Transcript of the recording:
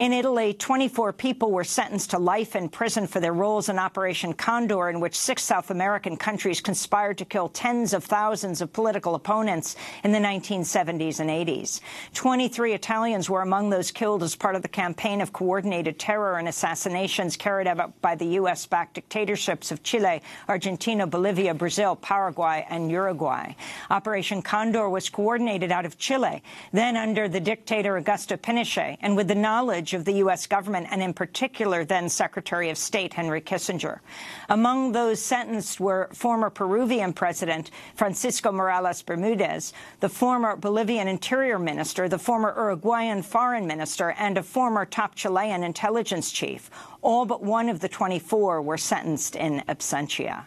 In Italy, 24 people were sentenced to life in prison for their roles in Operation Condor, in which six South American countries conspired to kill tens of thousands of political opponents in the 1970s and 80s. 23 Italians were among those killed as part of the campaign of coordinated terror and assassinations carried out by the U.S.-backed dictatorships of Chile, Argentina, Bolivia, Brazil, Paraguay and Uruguay. Operation Condor was coordinated out of Chile, then under the dictator Augusto Pinochet, and with the knowledge of the U.S. government, and in particular then Secretary of State Henry Kissinger. Among those sentenced were former Peruvian President Francisco Morales Bermudez, the former Bolivian Interior Minister, the former Uruguayan Foreign Minister, and a former top Chilean intelligence chief. All but one of the 24 were sentenced in absentia.